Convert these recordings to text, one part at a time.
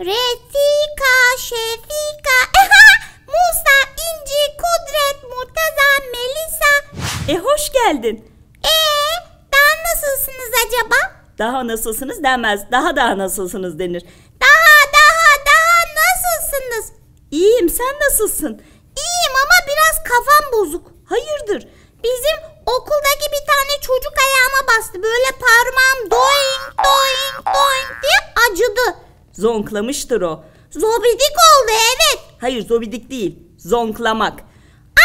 Refika, Şefika, Musa, İnci, Kudret, Murtaza, Melisa. E hoş geldin. Ee, daha nasılsınız acaba? Daha nasılsınız demez, Daha daha nasılsınız denir. Daha daha daha nasılsınız? İyiyim sen nasılsın? İyiyim ama biraz kafam bozuk. Hayırdır? Bizim okuldaki bir tane çocuk ayağıma bastı. Böyle parmağım Zonklamıştır o. Zobidik oldu evet. Hayır zobidik değil. Zonklamak.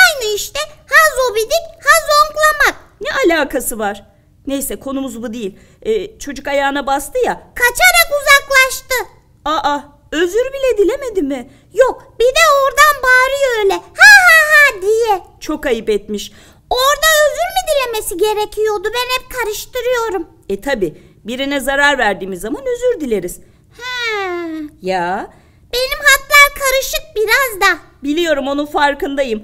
Aynı işte ha zobidik ha zonklamak. Ne alakası var? Neyse konumuz bu değil. Ee, çocuk ayağına bastı ya. Kaçarak uzaklaştı. Aa özür bile dilemedi mi? Yok bir de oradan bağırıyor öyle. Ha ha ha diye. Çok ayıp etmiş. Orada özür mü dilemesi gerekiyordu? Ben hep karıştırıyorum. E tabi birine zarar verdiğimiz zaman özür dileriz. Ya. Benim hatlar karışık biraz da. Biliyorum onun farkındayım.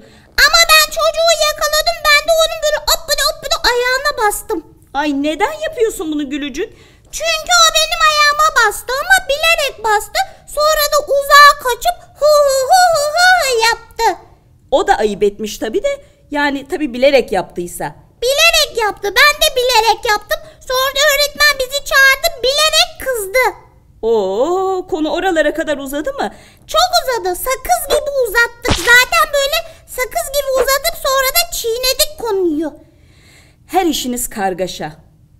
Ama ben çocuğu yakaladım. Ben de onun böyle hoppıda hoppıda ayağına bastım. Ay neden yapıyorsun bunu Gülücük? Çünkü o benim ayağıma bastı ama bilerek bastı. Sonra da uzağa kaçıp hu hu hu hu, hu yaptı. O da ayıp etmiş tabii de. Yani tabii bilerek yaptıysa. Bilerek yaptı. Ben de bilerek yaptım. Sonra öğretmen bizi çağırdı. Bilerek kızdı. Oo konu oralara kadar uzadı mı? Çok uzadı. Sakız gibi uzattık. Zaten böyle sakız gibi uzatıp sonra da çiğnedik konuyu. Her işiniz kargaşa.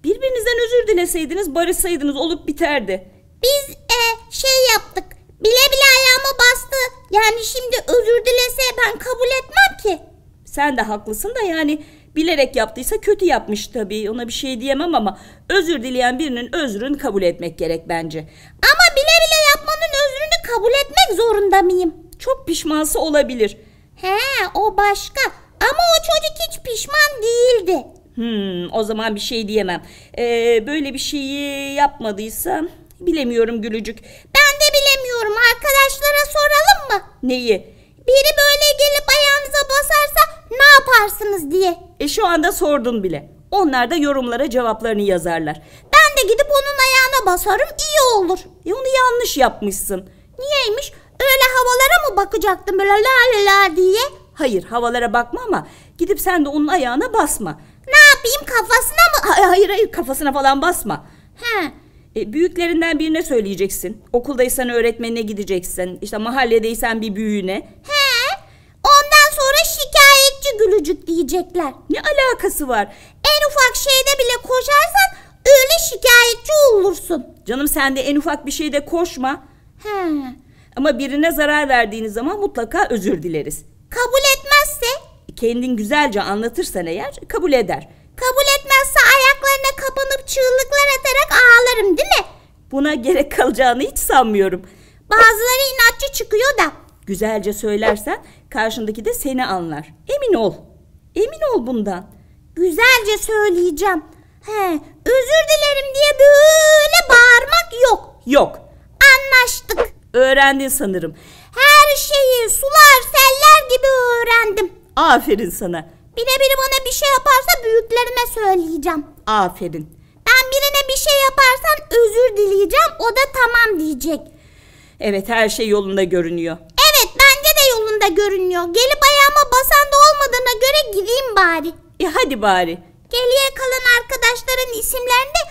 Birbirinizden özür dileseydiniz, barışsaydınız olup biterdi. Biz e, şey yaptık. Bile bile ayağıma bastı. Yani şimdi özür dilese ben kabul etmem ki. Sen de haklısın da yani bilerek yaptıysa kötü yapmış tabii. Ona bir şey diyemem ama özür dileyen birinin özrünü kabul etmek gerek bence. Ama bile bile yapmanın özrünü kabul etmek zorunda mıyım? Çok pişmansı olabilir. He o başka ama o çocuk hiç pişman değildi. Hmm, o zaman bir şey diyemem. Ee, böyle bir şeyi yapmadıysa bilemiyorum Gülücük. Ben de bilemiyorum arkadaşlara soralım mı? Neyi? Biri böyle gelip ayağınıza basarsa ne yaparsınız diye. E şu anda sordun bile. Onlar da yorumlara cevaplarını yazarlar. Ben de gidip onun ayağına basarım iyi olur. E onu yanlış yapmışsın. Niyeymiş? Öyle havalara mı bakacaktın böyle la la la diye? Hayır havalara bakma ama gidip sen de onun ayağına basma. Ne yapayım kafasına mı? Hayır hayır, kafasına falan basma. He. E, büyüklerinden birine söyleyeceksin. Okuldaysan öğretmenine gideceksin. İşte mahalledeysen bir büyüğüne. He. Ondan sonra şikayetçi gülücük diyecekler. Ne alakası var? En ufak şeyde bile koşarsan olsun. Canım sen de en ufak bir şeyde koşma. He. Ama birine zarar verdiğiniz zaman mutlaka özür dileriz. Kabul etmezse? Kendin güzelce anlatırsan eğer kabul eder. Kabul etmezse ayaklarına kapanıp çığlıklar atarak ağlarım değil mi? Buna gerek kalacağını hiç sanmıyorum. Bazıları inatçı çıkıyor da. Güzelce söylersen karşındaki de seni anlar. Emin ol. Emin ol bundan. Güzelce söyleyeceğim. He, özür dilerim diye böyle bağırmak yok. Yok. Anlaştık. Öğrendin sanırım. Her şeyi sular seller gibi öğrendim. Aferin sana. Bire biri bana bir şey yaparsa büyüklerime söyleyeceğim. Aferin. Ben birine bir şey yaparsan özür dileyeceğim. O da tamam diyecek. Evet her şey yolunda görünüyor. Evet bence de yolunda görünüyor. Gelip ayağıma basan da olmadığına göre gideyim bari. E hadi bari geriye kalan arkadaşların isimlerini de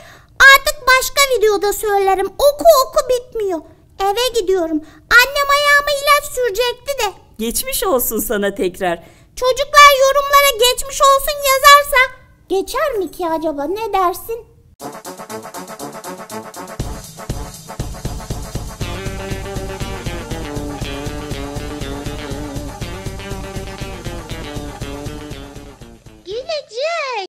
artık başka videoda söylerim. Oku oku bitmiyor. Eve gidiyorum. Annem ayağıma ilaç sürecekti de. Geçmiş olsun sana tekrar. Çocuklar yorumlara geçmiş olsun yazarsa geçer mi ki acaba ne dersin?